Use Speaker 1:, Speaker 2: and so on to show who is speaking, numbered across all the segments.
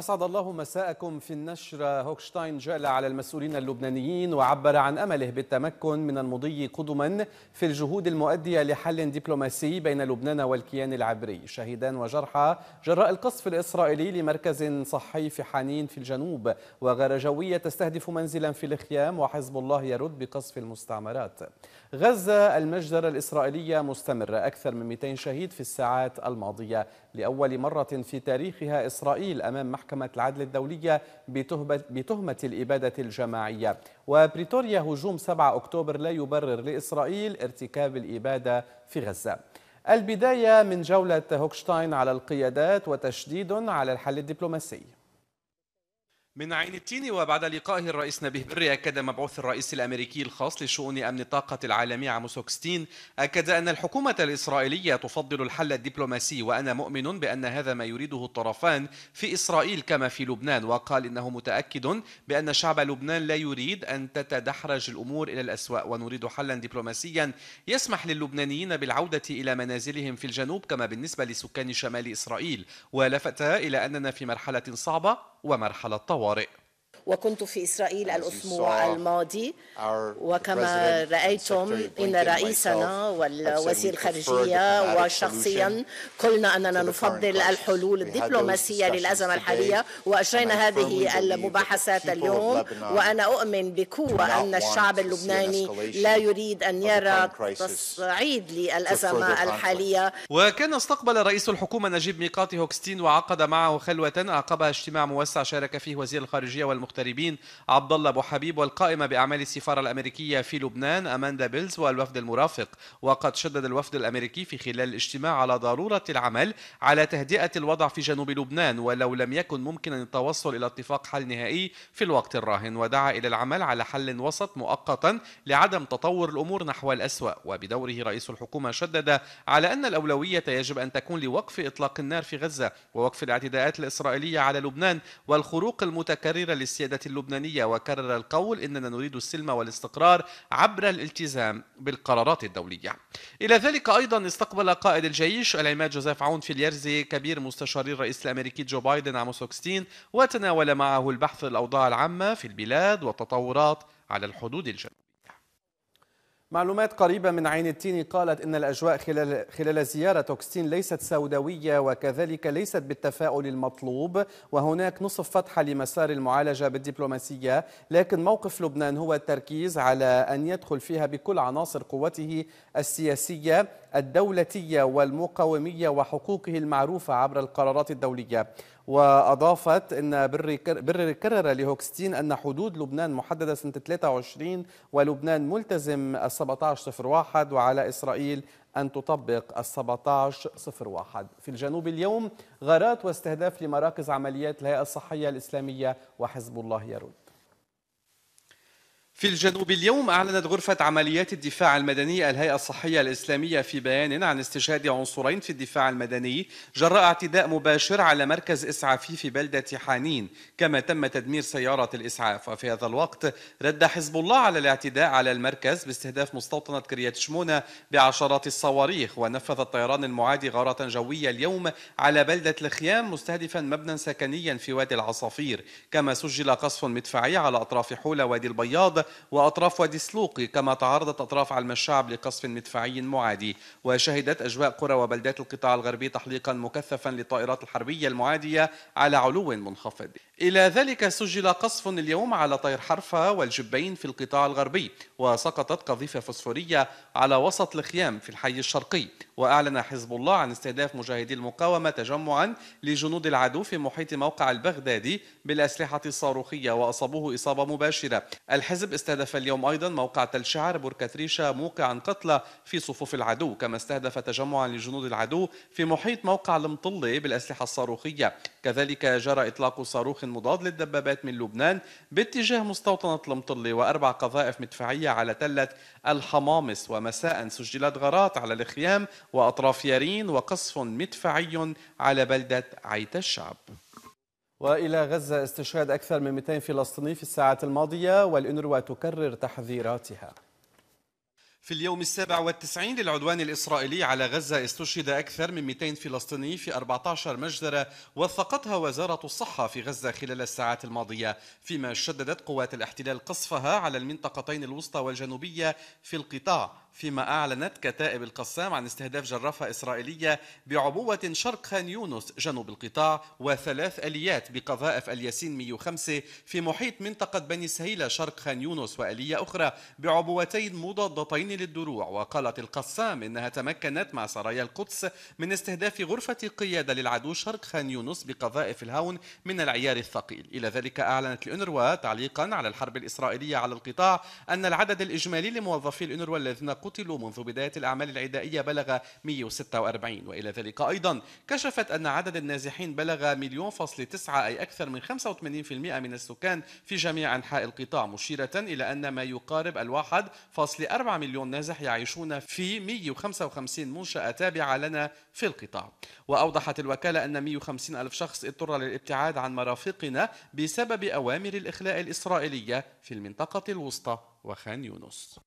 Speaker 1: أسعد الله مساءكم في النشر هوكشتاين جال على المسؤولين اللبنانيين وعبر عن أمله بالتمكن من المضي قدما في الجهود المؤدية لحل دبلوماسي بين لبنان والكيان العبري شهيدان وجرحى جراء القصف الإسرائيلي لمركز صحي في حنين في الجنوب وغارة جوية تستهدف منزلا في الخيام وحزب الله يرد بقصف المستعمرات غزة المجزرة الإسرائيلية مستمرة أكثر من 200 شهيد في الساعات الماضية لأول مرة في تاريخها إسرائيل أمام محكمة العدل الدولية بتهمة الإبادة الجماعية وبريتوريا هجوم 7 أكتوبر لا يبرر لإسرائيل ارتكاب الإبادة في غزة البداية من جولة هوكشتاين على القيادات وتشديد على الحل الدبلوماسي من عين التين وبعد لقائه الرئيس نبيه بري أكد مبعوث الرئيس الأمريكي الخاص لشؤون أمن الطاقة العالمية عموس اوكستين أكد أن الحكومة الإسرائيلية تفضل الحل الدبلوماسي وأنا مؤمن بأن هذا ما يريده الطرفان في إسرائيل كما في لبنان وقال إنه متأكد بأن شعب لبنان لا يريد أن تتدحرج الأمور إلى الأسوأ ونريد حلا دبلوماسيا يسمح للبنانيين بالعودة إلى منازلهم في الجنوب كما بالنسبة لسكان شمال إسرائيل ولفت إلى أننا في مرحلة صعبة ومرحلة طوارئ وكنت في إسرائيل الأسبوع الماضي وكما رأيتم إن رئيسنا والوزير الخارجية وشخصيا
Speaker 2: قلنا أننا نفضل الحلول الدبلوماسية للأزمة الحالية وأجرينا هذه المباحثات اليوم وأنا أؤمن بقوة أن الشعب اللبناني لا يريد أن يرى تصعيد للأزمة الحالية
Speaker 1: وكان استقبل رئيس الحكومة نجيب ميقاتي هوكستين وعقد معه خلوة أعقبها اجتماع موسع شارك فيه وزير الخارجية والمخ المغتربين عبد الله ابو حبيب والقائمه باعمال السفاره الامريكيه في لبنان اماندا بيلز والوفد المرافق وقد شدد الوفد الامريكي في خلال الاجتماع على ضروره العمل على تهدئه الوضع في جنوب لبنان ولو لم يكن ممكنا التوصل الى اتفاق حل نهائي في الوقت الراهن ودعا الى العمل على حل وسط مؤقتا لعدم تطور الامور نحو الاسوا وبدوره رئيس الحكومه شدد على ان الاولويه يجب ان تكون لوقف اطلاق النار في غزه ووقف الاعتداءات الاسرائيليه على لبنان والخروق المتكرره للسياسة السيادة اللبنانية وكرر القول إننا نريد السلم والاستقرار عبر الالتزام بالقرارات الدولية إلى ذلك أيضا استقبل قائد الجيش العماد جوزيف عون في اليرزي كبير مستشاري الرئيس الأمريكي جو بايدن عام 16 وتناول معه البحث الأوضاع العامة في البلاد والتطورات على الحدود الجنوبية معلومات قريبة من عين التين قالت إن الأجواء خلال, خلال زيارة توكستين ليست سوداوية وكذلك ليست بالتفاؤل المطلوب وهناك نصف فتحة لمسار المعالجة بالدبلوماسية لكن موقف لبنان هو التركيز على أن يدخل فيها بكل عناصر قوته السياسية الدولتية والمقاومية وحقوقه المعروفة عبر القرارات الدولية وأضافت أن بر كرر لهوكستين أن حدود لبنان محددة سنة 23 ولبنان ملتزم 1701 وعلى إسرائيل أن تطبق 1701 في الجنوب اليوم غارات واستهداف لمراكز عمليات الهيئة الصحية الإسلامية وحزب الله يرد في الجنوب اليوم أعلنت غرفة عمليات الدفاع المدني الهيئة الصحية الإسلامية في بيان عن استشهاد عنصرين في الدفاع المدني جراء اعتداء مباشر على مركز إسعافي في بلدة حنين كما تم تدمير سيارة الإسعاف وفي هذا الوقت رد حزب الله على الاعتداء على المركز باستهداف مستوطنة كريات شمونة بعشرات الصواريخ ونفذ الطيران المعادي غارة جوية اليوم على بلدة الخيام مستهدفا مبنى سكنيا في وادي العصافير كما سجل قصف مدفعي على أطراف حول وادي البياض وأطراف وادي سلوقي كما تعرضت أطراف علم الشعب لقصف مدفعي معادي وشهدت أجواء قرى وبلدات القطاع الغربي تحليقا مكثفا للطائرات الحربية المعادية على علو منخفض إلى ذلك سجل قصف اليوم على طير حرفة والجبين في القطاع الغربي وسقطت قذيفة فوسفورية على وسط الخيام في الحي الشرقي وأعلن حزب الله عن استهداف مجاهدي المقاومة تجمعا لجنود العدو في محيط موقع البغدادي بالأسلحة الصاروخية وأصابوه إصابة مباشرة الحزب استهدف اليوم أيضا موقع تل شعر بوركاتريشا موقعا قتلى في صفوف العدو كما استهدف تجمعا لجنود العدو في محيط موقع المطلة بالأسلحة الصاروخية كذلك جرى إطلاق صاروخ مضاد للدبابات من لبنان باتجاه مستوطنة المطلة وأربع قذائف مدفعية على تلة الحمامس ومساء سجلت غارات على الخيام وأطراف يارين وقصف مدفعي على بلدة عيت الشعب وإلى غزة استشهاد أكثر من 200 فلسطيني في الساعات الماضية والأنروا تكرر تحذيراتها في اليوم السابع والتسعين للعدوان الإسرائيلي على غزة استشهد أكثر من 200 فلسطيني في 14 مجزرة وثقتها وزارة الصحة في غزة خلال الساعات الماضية فيما شددت قوات الاحتلال قصفها على المنطقتين الوسطى والجنوبية في القطاع فيما أعلنت كتائب القسام عن استهداف جرافة إسرائيلية بعبوة شرق خان يونس جنوب القطاع وثلاث أليات بقذائف الياسين 105 في محيط منطقة بني سهيلة شرق خان يونس وألية أخرى بعبوتين مضادتين للدروع وقالت القسام إنها تمكنت مع سرايا القدس من استهداف غرفة قيادة للعدو شرق خان يونس بقذائف الهون من العيار الثقيل إلى ذلك أعلنت الأنروا تعليقا على الحرب الإسرائيلية على القطاع أن العدد الإجمالي لموظفي الأنروا الذين قتلوا منذ بداية الأعمال العدائية بلغ 146 وإلى ذلك أيضا كشفت أن عدد النازحين بلغ مليون فاصل تسعة أي أكثر من 85% من السكان في جميع أنحاء القطاع مشيرة إلى أن ما يقارب الواحد فاصل أربع مليون نازح يعيشون في 155 منشأة تابعة لنا في القطاع وأوضحت الوكالة أن 150 ألف شخص اضطر للابتعاد عن مرافقنا بسبب أوامر الإخلاء الإسرائيلية في المنطقة الوسطى وخان يونس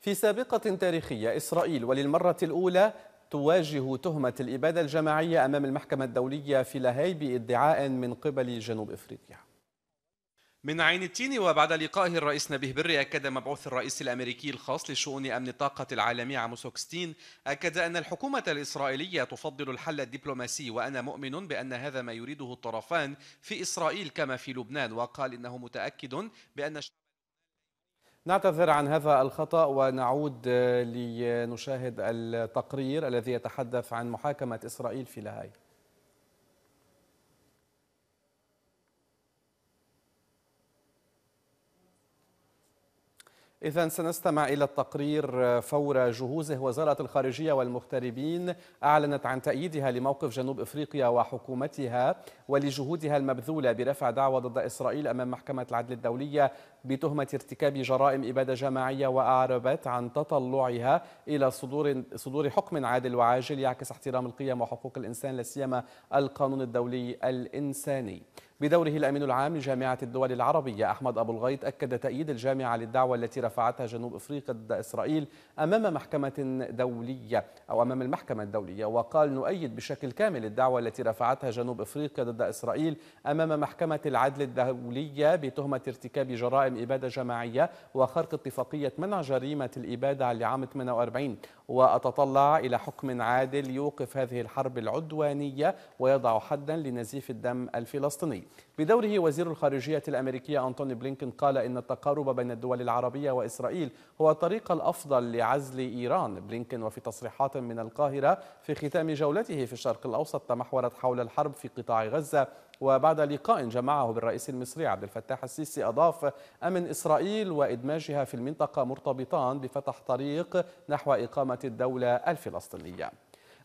Speaker 1: في سابقة تاريخية إسرائيل وللمرة الأولى تواجه تهمة الإبادة الجماعية أمام المحكمة الدولية في لاهاي بادعاء من قبل جنوب إفريقيا من عين التين وبعد لقائه الرئيس نبيه بري أكد مبعوث الرئيس الأمريكي الخاص لشؤون أمن الطاقة العالمي عموس أوكستين أكد أن الحكومة الإسرائيلية تفضل الحل الدبلوماسي وأنا مؤمن بأن هذا ما يريده الطرفان في إسرائيل كما في لبنان وقال إنه متأكد بأن نعتذر عن هذا الخطأ ونعود آه، لنشاهد التقرير الذي يتحدث عن محاكمة إسرائيل في لاهاي إذا سنستمع إلى التقرير فور جهوزه وزارة الخارجية والمغتربين أعلنت عن تأييدها لموقف جنوب إفريقيا وحكومتها ولجهودها المبذولة برفع دعوى ضد إسرائيل أمام محكمة العدل الدولية بتهمة ارتكاب جرائم إبادة جماعية وأعربت عن تطلعها إلى صدور صدور حكم عادل وعاجل يعكس احترام القيم وحقوق الإنسان لا سيما القانون الدولي الإنساني. بدوره الأمين العام لجامعة الدول العربية أحمد أبو الغيط أكد تأييد الجامعة للدعوة التي رفعتها جنوب أفريقيا ضد إسرائيل أمام محكمة دولية أو أمام المحكمة الدولية وقال نؤيد بشكل كامل الدعوة التي رفعتها جنوب أفريقيا ضد إسرائيل أمام محكمة العدل الدولية بتهمة ارتكاب جرائم إبادة جماعية وخرق اتفاقية منع جريمة الإبادة لعام 48 وأتطلع إلى حكم عادل يوقف هذه الحرب العدوانية ويضع حدا لنزيف الدم الفلسطيني بدوره وزير الخارجية الأمريكية أنتوني بلينكن قال إن التقارب بين الدول العربية وإسرائيل هو الطريق الأفضل لعزل إيران بلينكن وفي تصريحات من القاهرة في ختام جولته في الشرق الأوسط تمحورت حول الحرب في قطاع غزة وبعد لقاء جمعه بالرئيس المصري عبد الفتاح السيسي أضاف أمن إسرائيل وإدماجها في المنطقة مرتبطان بفتح طريق نحو إقامة الدولة الفلسطينية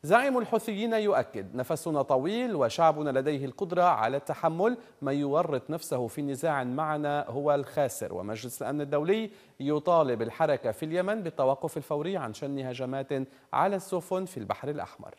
Speaker 1: زعيم الحوثيين يؤكد نفسنا طويل وشعبنا لديه القدرة على التحمل من يورط نفسه في نزاع معنا هو الخاسر ومجلس الأمن الدولي يطالب الحركة في اليمن بالتوقف الفوري عن شن هجمات على السفن في البحر الأحمر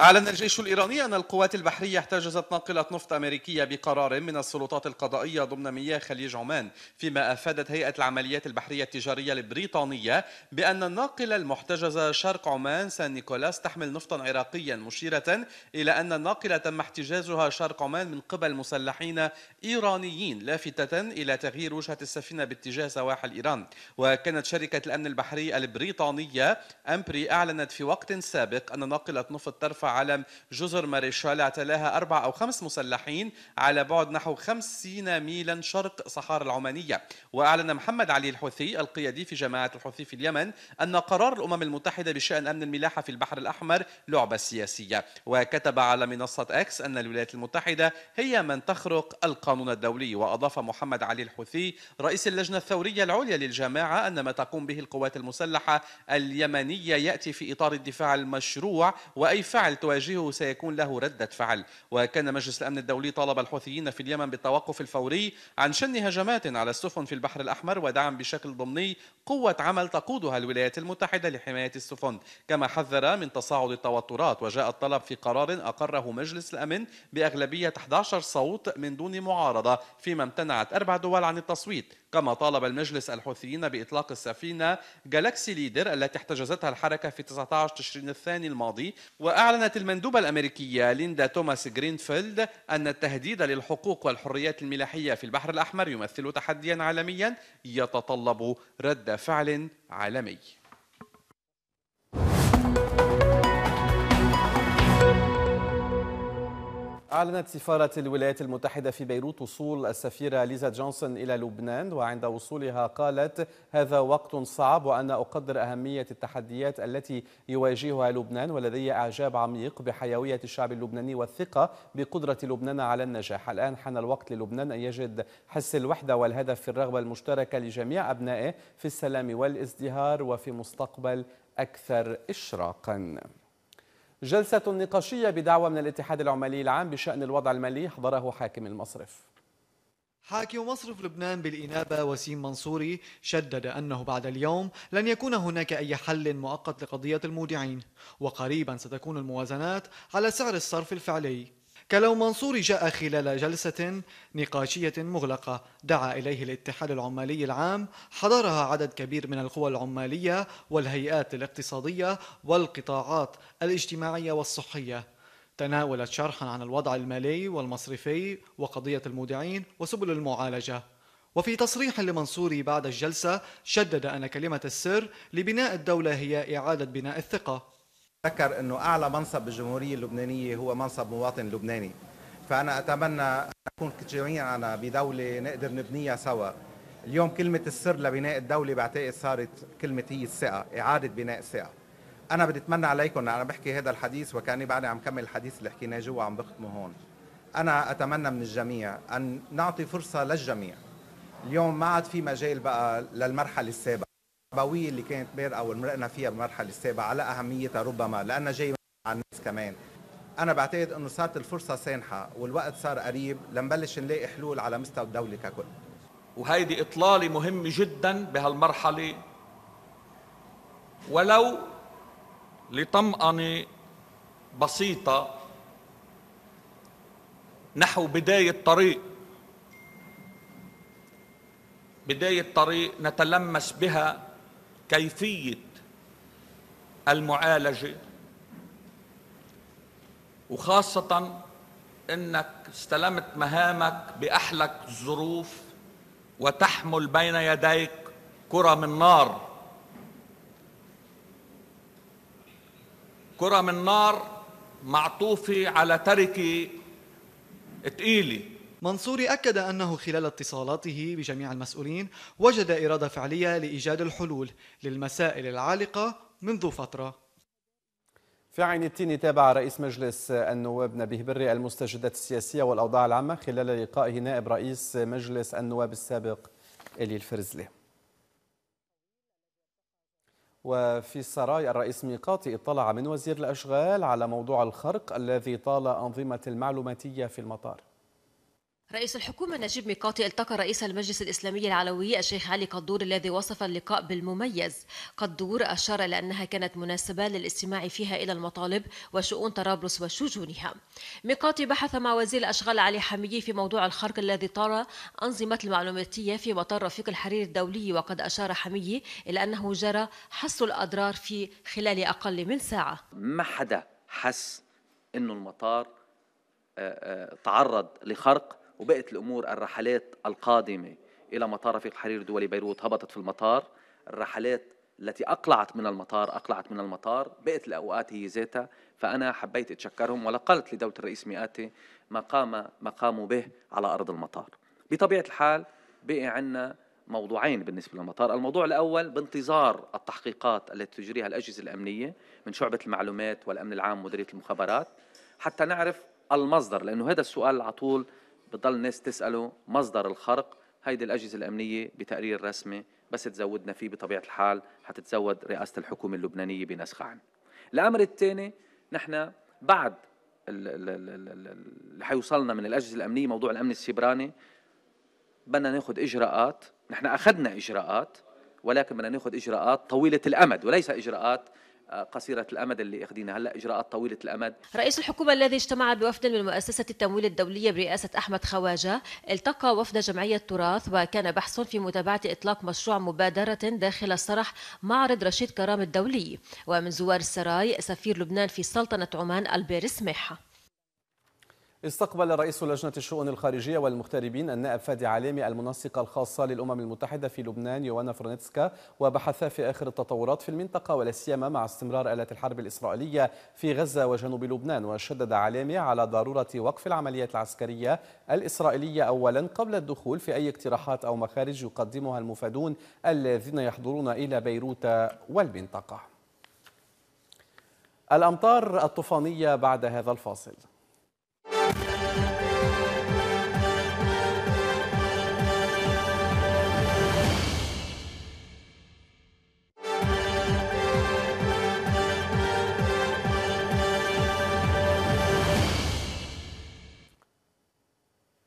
Speaker 1: أعلن الجيش الإيراني أن القوات البحرية احتجزت ناقلة نفط أمريكية بقرار من السلطات القضائية ضمن مياه خليج عمان فيما أفادت هيئة العمليات البحرية التجارية البريطانية بأن الناقلة المحتجزة شرق عمان سان نيكولاس تحمل نفطا عراقيا مشيرة إلى أن الناقلة تم احتجازها شرق عمان من قبل مسلحين إيرانيين لافتة إلى تغيير وجهة السفينة باتجاه سواحل إيران وكانت شركة الأمن البحري البريطانية أمبري أعلنت في وقت سابق أن ناقلة نفط ترفع علم جزر ماريشال اعتلاها أربع أو خمس مسلحين على بعد نحو 50 ميلا شرق صحارى العمانية وأعلن محمد علي الحوثي القيادي في جماعة الحوثي في اليمن أن قرار الأمم المتحدة بشأن أمن الملاحة في البحر الأحمر لعبة سياسية وكتب على منصة أكس أن الولايات المتحدة هي من تخرق القانون الدولي وأضاف محمد علي الحوثي رئيس اللجنة الثورية العليا للجماعة أن ما تقوم به القوات المسلحة اليمنية يأتي في إطار الدفاع المشروع وأي فعل فعل تواجهه سيكون له ردة فعل وكان مجلس الأمن الدولي طالب الحوثيين في اليمن بالتوقف الفوري عن شن هجمات على السفن في البحر الأحمر ودعم بشكل ضمني قوة عمل تقودها الولايات المتحدة لحماية السفن كما حذر من تصاعد التوترات وجاء الطلب في قرار أقره مجلس الأمن بأغلبية 11 صوت من دون معارضة فيما امتنعت أربع دول عن التصويت كما طالب المجلس الحوثيين بإطلاق السفينة جالاكسي ليدر التي احتجزتها الحركة في 19 تشرين الثاني الماضي وأعلنت المندوبة الأمريكية ليندا توماس جرينفيلد أن التهديد للحقوق والحريات الملاحية في البحر الأحمر يمثل تحديا عالميا يتطلب رد فعل عالمي أعلنت سفارة الولايات المتحدة في بيروت وصول السفيرة ليزا جونسون إلى لبنان وعند وصولها قالت هذا وقت صعب وأنا أقدر أهمية التحديات التي يواجهها لبنان ولدي إعجاب عميق بحيوية الشعب اللبناني والثقة بقدرة لبنان على النجاح الآن حان الوقت للبنان أن يجد حس الوحدة والهدف في الرغبة المشتركة لجميع أبنائه في السلام والازدهار وفي مستقبل أكثر إشراقاً جلسة نقاشية بدعوة من الاتحاد العمالي العام بشأن الوضع المالي حضره حاكم المصرف
Speaker 3: حاكم مصرف لبنان بالإنابة وسيم منصوري شدد أنه بعد اليوم لن يكون هناك أي حل مؤقت لقضية المودعين وقريبا ستكون الموازنات على سعر الصرف الفعلي كلو منصور جاء خلال جلسة نقاشية مغلقة دعا إليه الاتحاد العمالي العام حضرها عدد كبير من القوى العمالية والهيئات الاقتصادية والقطاعات الاجتماعية والصحية تناولت شرحا عن الوضع المالي والمصرفي وقضية المودعين وسبل المعالجة وفي تصريح لمنصوري بعد الجلسة شدد أن كلمة السر لبناء الدولة هي إعادة بناء الثقة ذكر انه اعلى منصب بالجمهوريه
Speaker 1: اللبنانيه هو منصب مواطن لبناني فانا اتمنى ان نكون جميعنا بدوله نقدر نبنيها سوا اليوم كلمه السر لبناء الدوله بعتقد صارت كلمه هي الثقه اعاده بناء الثقه انا بدي اتمنى عليكم انا بحكي هذا الحديث وكاني بعدني عم كمل الحديث اللي حكيناه جوا عم بختمه هون انا اتمنى من الجميع ان نعطي فرصه للجميع اليوم ما عاد في مجال بقى للمرحله السابقه التربويه اللي كانت او ومرقنا فيها بالمرحله السابقه على اهميتها ربما لانها جاي على الناس كمان انا بعتقد انه صارت الفرصه سانحه والوقت صار قريب لنبلش نلاقي حلول على مستوى الدوله ككل
Speaker 2: وهيدي اطلاله مهمه جدا بهالمرحله ولو لطمأنه بسيطه نحو بدايه طريق بدايه طريق نتلمس بها كيفيه المعالجه وخاصه انك استلمت مهامك باحلك الظروف وتحمل بين يديك كره من نار كره من نار
Speaker 3: معطوفه على تركه تقيله منصوري أكد أنه خلال اتصالاته بجميع المسؤولين وجد إرادة فعلية لإيجاد الحلول للمسائل العالقة منذ فترة في عين التين تابع رئيس مجلس
Speaker 1: النواب نبيه بري المستجدات السياسية والأوضاع العامة خلال لقائه نائب رئيس مجلس النواب السابق إلي الفرزلي وفي السراي الرئيس ميقاتي اطلع من وزير الأشغال على موضوع الخرق الذي طال أنظمة المعلوماتية في المطار
Speaker 2: رئيس الحكومة نجيب ميقاتي التقى رئيس المجلس الإسلامي العلوي الشيخ علي قدور الذي وصف اللقاء بالمميز قدور أشار إلى أنها كانت مناسبة للاستماع فيها إلى المطالب وشؤون طرابلس وشجونها ميقاتي بحث مع وزير الأشغال علي حميي في موضوع الخرق الذي طار أنظمة المعلوماتية في مطار رفيق الحرير الدولي وقد أشار حميي إلى أنه جرى حص الأضرار في خلال أقل من ساعة ما حدا حس أنه المطار آه، آه، تعرض لخرق وبقت الأمور الرحلات القادمة إلى مطار رفيق الحرير الدولي بيروت هبطت في المطار الرحلات التي أقلعت من المطار أقلعت من المطار بقت الأوقات هي ذاتها فأنا حبيت أتشكرهم ولقلت لدولة الرئيس مئاتي ما قام ما قاموا به على أرض المطار بطبيعة الحال بقي عندنا موضوعين بالنسبة للمطار الموضوع الأول بانتظار التحقيقات التي تجريها الأجهزة الأمنية من شعبة المعلومات والأمن العام مديرية المخابرات حتى نعرف المصدر لأنه هذا السؤال على طول بتضل الناس تساله مصدر الخرق هيدي الاجهزه الامنيه بتقرير رسمي بس تزودنا فيه بطبيعه الحال حتتزود رئاسه الحكومه اللبنانيه بنسخه عنه الامر الثاني نحن بعد اللي حيوصلنا من الاجهزه الامنيه موضوع الامن السيبراني بدنا ناخذ اجراءات نحن اخذنا اجراءات ولكن بدنا ناخذ اجراءات طويله الامد وليس اجراءات قصيرة الأمد اللي أخذينها هلا إجراءات طويلة الأمد رئيس الحكومة الذي اجتمع بوفد من مؤسسة التمويل الدولية برئاسة أحمد خواجة التقى وفد جمعية تراث وكان بحث في متابعة إطلاق مشروع مبادرة داخل الصرح معرض رشيد كرام الدولي ومن زوار السراي سفير لبنان في سلطنة عمان البير سمحة
Speaker 1: استقبل رئيس لجنة الشؤون الخارجية والمغتربين النائب فادي عليمي المنسقة الخاصة للأمم المتحدة في لبنان يوانا فرنتسكا وبحثا في آخر التطورات في المنطقة ولا سيما مع استمرار آلات الحرب الإسرائيلية في غزة وجنوب لبنان وشدد عليمي على ضرورة وقف العمليات العسكرية الإسرائيلية أولا قبل الدخول في أي اقتراحات أو مخارج يقدمها المفادون الذين يحضرون إلى بيروت والمنطقة الأمطار الطوفانية بعد هذا الفاصل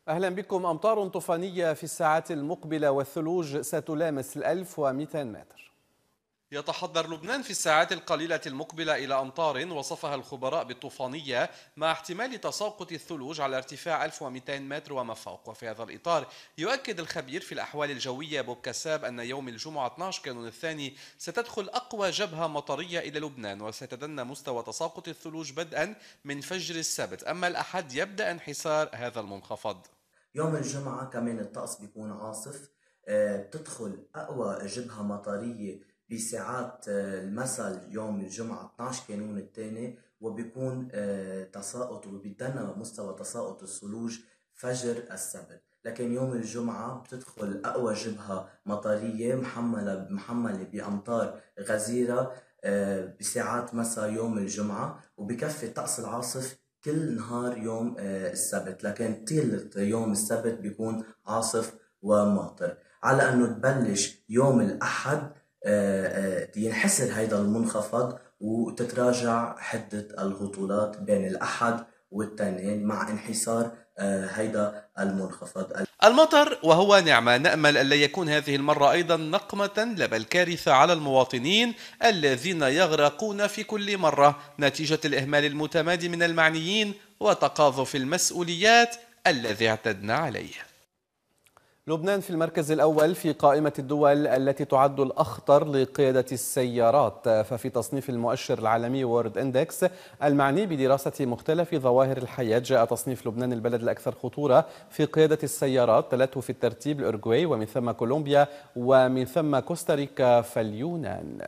Speaker 1: أهلا بكم أمطار طوفانية في الساعات المقبلة والثلوج ستلامس 1200 متر يتحضر لبنان في الساعات القليلة المقبلة إلى أمطار وصفها الخبراء بالطوفانية مع احتمال تساقط الثلوج على ارتفاع 1200 متر وما فوق وفي هذا الإطار يؤكد الخبير في الأحوال الجوية بوب كساب أن يوم الجمعة 12 كانون الثاني ستدخل أقوى جبهة مطرية إلى لبنان وسيتدنى مستوى تساقط الثلوج بدءا من فجر السبت أما الأحد يبدأ انحسار هذا المنخفض
Speaker 2: يوم الجمعة كمان الطقس بيكون عاصف آه، بتدخل أقوى جبهة مطرية بساعات آه، المساء يوم الجمعة 12 كانون الثاني وبيكون آه، تساقط وبيتدنى مستوى تساقط الثلوج فجر السبت لكن يوم الجمعة بتدخل أقوى جبهة مطرية محملة محملة بأمطار غزيرة بساعات مساء يوم الجمعة وبكفي الطقس العاصف كل نهار يوم آه، السبت لكن طيلة يوم السبت بيكون عاصف وماطر على انه تبلش يوم الاحد آه، آه، ينحسر هيدا المنخفض وتتراجع حدة الهطولات بين الأحد والتنين مع انحسار آه، هيدا المنخفض
Speaker 1: المطر وهو نعمة نأمل لا يكون هذه المرة أيضا نقمة لا بل كارثة على المواطنين الذين يغرقون في كل مرة نتيجة الإهمال المتمادي من المعنيين وتقاذف المسؤوليات الذي اعتدنا عليه لبنان في المركز الأول في قائمة الدول التي تعد الأخطر لقيادة السيارات ففي تصنيف المؤشر العالمي وورد إندكس المعني بدراسة مختلف ظواهر الحياة جاء تصنيف لبنان البلد الأكثر خطورة في قيادة السيارات تلته في الترتيب الأورجواي ومن ثم كولومبيا ومن ثم كوستاريكا فاليونان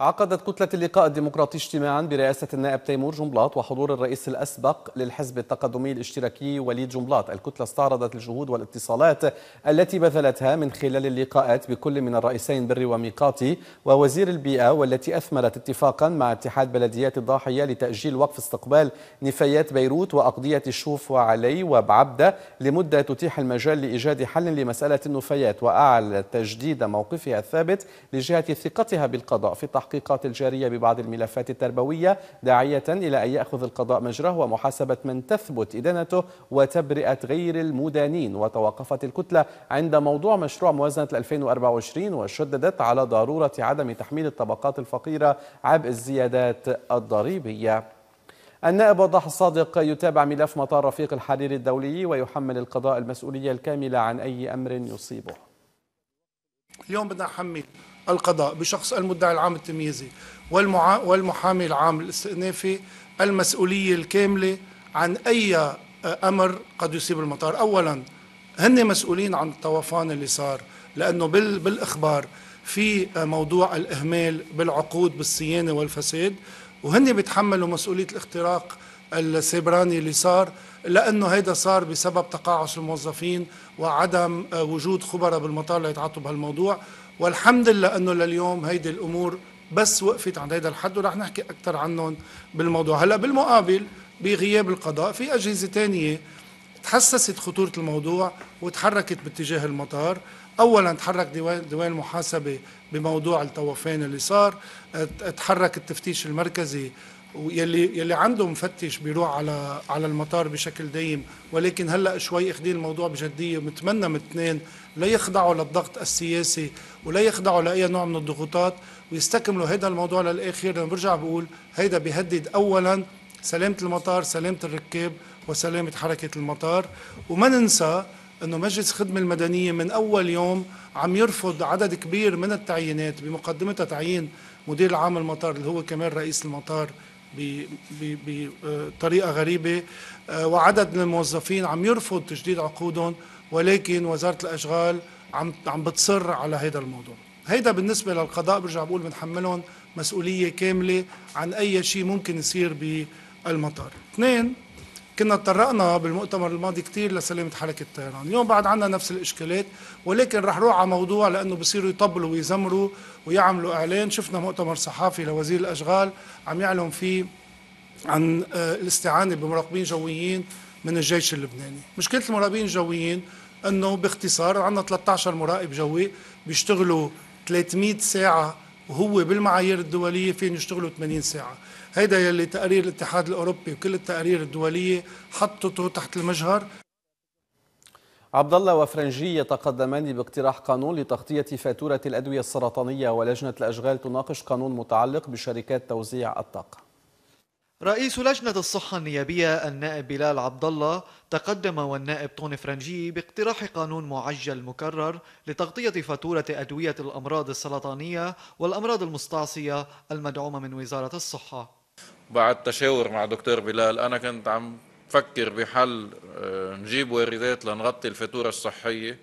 Speaker 1: عقدت كتلة اللقاء الديمقراطي اجتماعا برئاسة النائب تيمور جنبلاط وحضور الرئيس الأسبق للحزب التقدمي الاشتراكي وليد جنبلاط الكتلة استعرضت الجهود والاتصالات التي بذلتها من خلال اللقاءات بكل من الرئيسين بري وميقاتي ووزير البيئة والتي أثمرت اتفاقا مع اتحاد بلديات الضاحية لتأجيل وقف استقبال نفايات بيروت وأقضية الشوف وعلي وبعبدة لمدة تتيح المجال لإيجاد حل لمسألة النفايات وأعلى تجديد موقفها الثابت لجهة ثقتها بالقضاء في تحقيق التحقيقات الجارية ببعض الملفات التربوية داعية إلى أن يأخذ القضاء مجراه ومحاسبة من تثبت إدانته وتبرئة غير المدانين وتوقفت الكتلة عند موضوع مشروع موازنة 2024 وشددت على ضرورة عدم تحميل الطبقات الفقيرة عبء الزيادات الضريبية النائب وضاح الصادق يتابع ملف مطار رفيق الحرير الدولي ويحمل القضاء المسؤولية
Speaker 4: الكاملة عن أي أمر يصيبه اليوم بدنا نحمل القضاء بشخص المدعي العام التمييزي والمحامي العام الاستئنافي المسؤولية الكاملة عن أي آه، أمر قد يصيب المطار أولا هن مسؤولين عن الطوفان اللي صار لأنه بالإخبار في آه، موضوع الإهمال بالعقود بالصيانة والفساد وهن بيتحملوا مسؤولية الاختراق السيبراني اللي صار لانه هيدا صار بسبب تقاعس الموظفين وعدم آه، وجود خبراء بالمطار ليتعاطوا بهالموضوع والحمد لله انه لليوم هيدي الامور بس وقفت عند هذا الحد ورح نحكي اكثر عنهم بالموضوع هلا بالمقابل بغياب القضاء في اجهزه ثانيه تحسست خطوره الموضوع وتحركت باتجاه المطار اولا تحرك ديوان ديوان المحاسبه بموضوع الطوفان اللي صار تحرك التفتيش المركزي يلي يلي عنده مفتش بيروح على على المطار بشكل دايم ولكن هلا شوي اخذين الموضوع بجديه ومتمنى من الاثنين لا يخضعوا للضغط السياسي ولا يخضعوا لاي نوع من الضغوطات ويستكملوا هذا الموضوع للاخر لانه برجع بقول هيدا بيهدد اولا سلامه المطار سلامه الركاب وسلامه حركه المطار وما ننسى انه مجلس الخدمه المدنيه من اول يوم عم يرفض عدد كبير من التعيينات بمقدمتها تعيين مدير عام المطار اللي هو كمان رئيس المطار بطريقة غريبة آه، وعدد من الموظفين عم يرفض تجديد عقودهم ولكن وزارة الأشغال عم عم بتصر على هذا الموضوع هيدا بالنسبة للقضاء برجع بقول بنحملهم مسؤولية كاملة عن أي شيء ممكن يصير بالمطار اثنين كنا تطرقنا بالمؤتمر الماضي كثير لسلامة حركة طيران اليوم بعد عنا نفس الإشكالات ولكن رح روح على موضوع لأنه بصيروا يطبلوا ويزمروا ويعملوا إعلان شفنا مؤتمر صحافي لوزير الأشغال عم يعلن فيه عن آه، الاستعانة بمراقبين جويين من الجيش اللبناني مشكلة المراقبين الجويين أنه باختصار عندنا 13 مراقب جوي بيشتغلوا 300 ساعة وهو بالمعايير الدولية فين يشتغلوا 80 ساعة هيدا يلي تقارير الاتحاد الاوروبي وكل التقارير الدوليه حطته تحت المجهر عبد
Speaker 1: الله وفرنجي يتقدمان باقتراح قانون لتغطية فاتورة الأدوية السرطانية ولجنة الأشغال تناقش قانون متعلق بشركات توزيع الطاقة.
Speaker 3: رئيس لجنة الصحة النيابية النائب بلال عبد الله تقدم والنائب طوني فرنجي باقتراح قانون معجل مكرر لتغطية فاتورة أدوية الأمراض السرطانية والأمراض المستعصية المدعومة من وزارة الصحة.
Speaker 5: بعد تشاور مع دكتور بلال أنا كنت عم فكر بحل آه، نجيب واردات لنغطي الفاتورة الصحية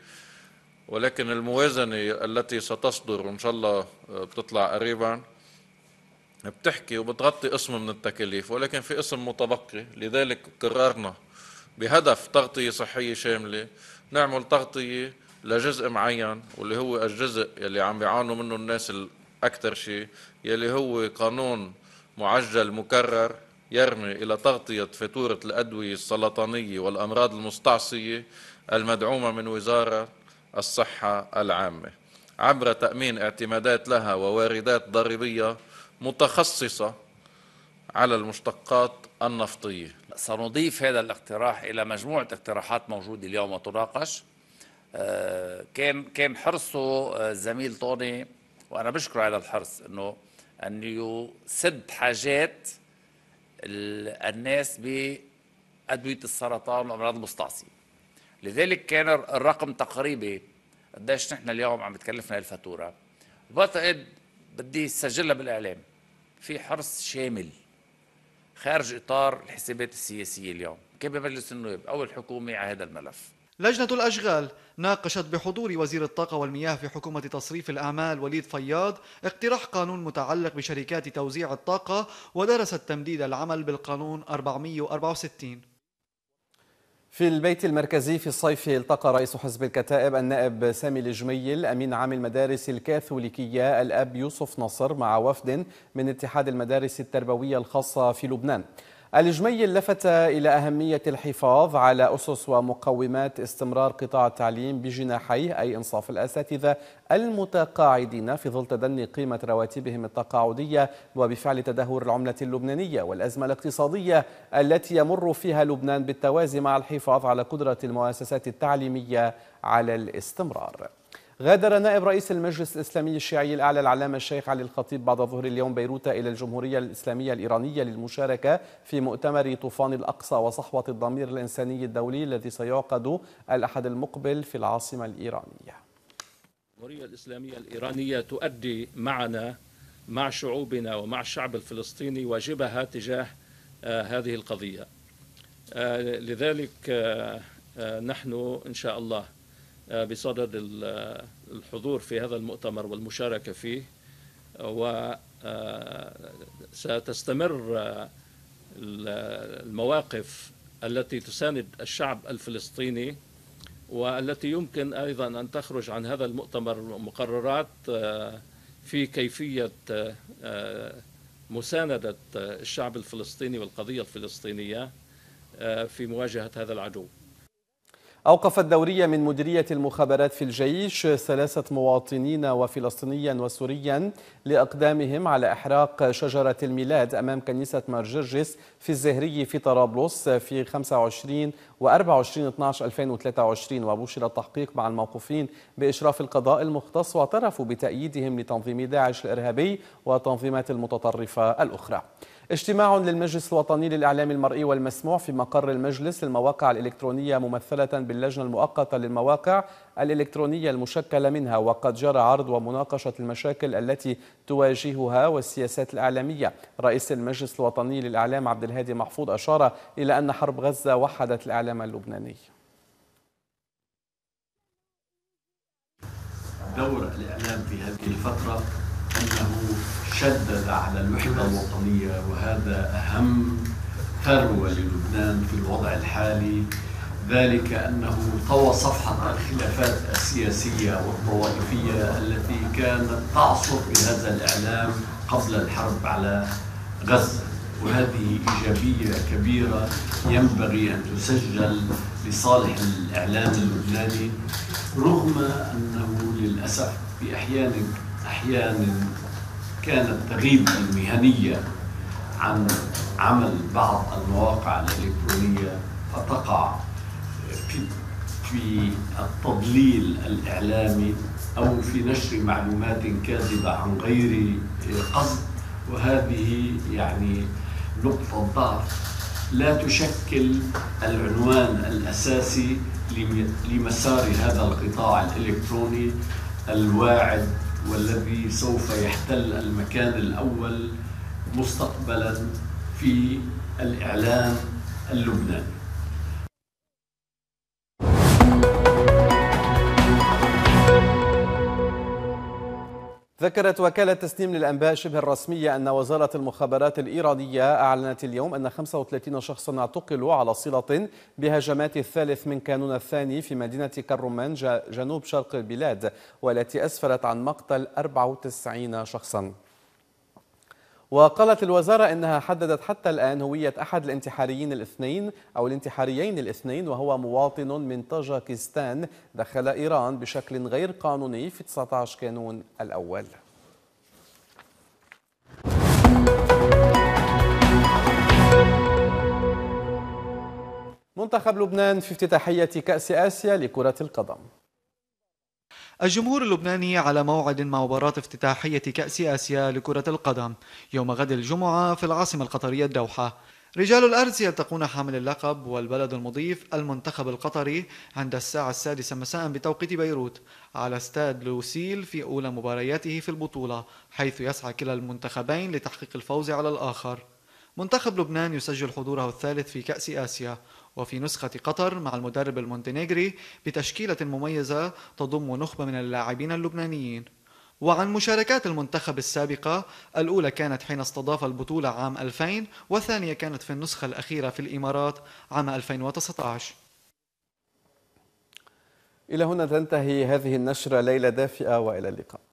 Speaker 5: ولكن الموازنة التي ستصدر وإن شاء الله آه، بتطلع قريبا بتحكي وبتغطي قسم من التكاليف ولكن في قسم متبقي لذلك قررنا بهدف تغطية صحية شاملة نعمل تغطية لجزء معين واللي هو الجزء اللي عم بيعانوا منه الناس
Speaker 1: الأكثر شيء يلي هو قانون معجل مكرر يرمي إلى تغطية فاتورة الأدوية السرطانية والأمراض المستعصية المدعومة من وزارة الصحة العامة عبر تأمين اعتمادات لها وواردات ضريبية متخصصة على المشتقات
Speaker 5: النفطية سنضيف هذا الاقتراح إلى مجموعة اقتراحات موجودة اليوم وتناقش آه، كان كان حرصه آه، الزميل طوني وأنا بشكره على الحرص أنه أن يسد حاجات الناس بأدوية السرطان والأمراض المستعصية لذلك كان الرقم تقريبي قديش نحن اليوم عم بتكلفنا الفاتورة بعتقد بدي سجلها بالإعلام في حرص شامل خارج إطار الحسابات السياسية اليوم كان بمجلس النواب أو الحكومة على هذا الملف
Speaker 3: لجنة الأشغال ناقشت بحضور وزير الطاقة والمياه في حكومة تصريف الأعمال وليد فياض اقتراح قانون متعلق بشركات توزيع الطاقة ودرست تمديد العمل بالقانون 464
Speaker 1: في البيت المركزي في الصيف التقى رئيس حزب الكتائب النائب سامي الجميل أمين عام المدارس الكاثوليكية الأب يوسف نصر مع وفد من اتحاد المدارس التربوية الخاصة في لبنان الجميل لفت إلى أهمية الحفاظ على أسس ومقومات استمرار قطاع التعليم بجناحيه أي إنصاف الأساتذة المتقاعدين في ظل تدني قيمة رواتبهم التقاعدية وبفعل تدهور العملة اللبنانية والأزمة الاقتصادية التي يمر فيها لبنان بالتوازي مع الحفاظ على قدرة المؤسسات التعليمية على الاستمرار غادر نائب رئيس المجلس الإسلامي الشيعي الأعلى العلامة الشيخ علي الخطيب بعد ظهر اليوم بيروت إلى الجمهورية الإسلامية الإيرانية للمشاركة في مؤتمر طوفان الأقصى وصحوة الضمير الإنساني الدولي الذي سيعقد الأحد المقبل في العاصمة الإيرانية
Speaker 5: الجمهورية الإسلامية الإيرانية تؤدي معنا مع شعوبنا ومع الشعب الفلسطيني واجبها تجاه آه، هذه القضية آه، لذلك آه، نحن إن شاء الله آه، بصدد آه، الحضور في هذا المؤتمر والمشاركة فيه وستستمر آه، المواقف التي تساند الشعب الفلسطيني والتي يمكن أيضا أن تخرج عن هذا المؤتمر مقررات في كيفية مساندة الشعب الفلسطيني والقضية الفلسطينية في مواجهة هذا العدو
Speaker 1: أوقفت دورية من مديرية المخابرات في الجيش ثلاثة مواطنين وفلسطينيا وسوريا لأقدامهم على إحراق شجرة الميلاد أمام كنيسة مارجرجس في الزهري في طرابلس في 25 و 24 12 2023 وبشر التحقيق مع الموقوفين بإشراف القضاء المختص واعترفوا بتأييدهم لتنظيم داعش الإرهابي وتنظيمات المتطرفة الأخرى. اجتماع للمجلس الوطني للإعلام المرئي والمسموع في مقر المجلس المواقع الإلكترونية ممثلة باللجنة المؤقتة للمواقع الإلكترونية المشكلة منها وقد جرى عرض ومناقشة المشاكل التي تواجهها والسياسات الإعلامية رئيس المجلس الوطني للإعلام عبد الهادي محفوظ أشار إلى أن حرب غزة وحدت الإعلام اللبناني
Speaker 5: دور الإعلام في هذه الفترة أنه شدد على الوحدة الوطنية وهذا أهم ثروة للبنان في الوضع الحالي ذلك أنه طوى صفحة الخلافات السياسية والطوائفية التي كانت تعصف بهذا الإعلام قبل الحرب على غزة وهذه إيجابية كبيرة ينبغي أن تسجل لصالح الإعلام اللبناني رغم أنه للأسف في أحيان أحيان كانت تغيب المهنية عن عمل بعض المواقع الإلكترونية فتقع في, في التضليل الإعلامي أو في نشر معلومات كاذبة عن غير قصد وهذه يعني نقطة ضعف لا تشكل العنوان الأساسي لمسار هذا القطاع الإلكتروني الواعد والذي سوف يحتل المكان الأول مستقبلا في الإعلام اللبناني
Speaker 1: ذكرت وكالة تسنيم للأنباء شبه الرسمية أن وزارة المخابرات الإيرانية أعلنت اليوم أن 35 شخصا اعتقلوا على صلة بهجمات الثالث من كانون الثاني في مدينة كرمان جنوب شرق البلاد والتي أسفرت عن مقتل 94 شخصا وقالت الوزارة إنها حددت حتى الآن هوية أحد الانتحاريين الاثنين أو الانتحاريين الاثنين وهو مواطن من طاجكستان دخل إيران بشكل غير قانوني في 19 كانون الأول منتخب لبنان في افتتاحية كأس آسيا لكرة القدم
Speaker 3: الجمهور اللبناني على موعد مع مباراة افتتاحية كأس آسيا لكرة القدم يوم غد الجمعة في العاصمة القطرية الدوحة رجال الأرز يلتقون حامل اللقب والبلد المضيف المنتخب القطري عند الساعة السادسة مساء بتوقيت بيروت على استاد لوسيل في أولى مبارياته في البطولة حيث يسعى كلا المنتخبين لتحقيق الفوز على الآخر منتخب لبنان يسجل حضوره الثالث في كأس آسيا وفي نسخة قطر مع المدرب المونتينيغري بتشكيلة مميزة تضم نخبة من اللاعبين اللبنانيين وعن مشاركات المنتخب السابقة الأولى كانت حين استضاف البطولة عام 2000 والثانية كانت في النسخة الأخيرة في الإمارات عام 2019
Speaker 1: إلى هنا تنتهي هذه النشرة ليلة دافئة وإلى اللقاء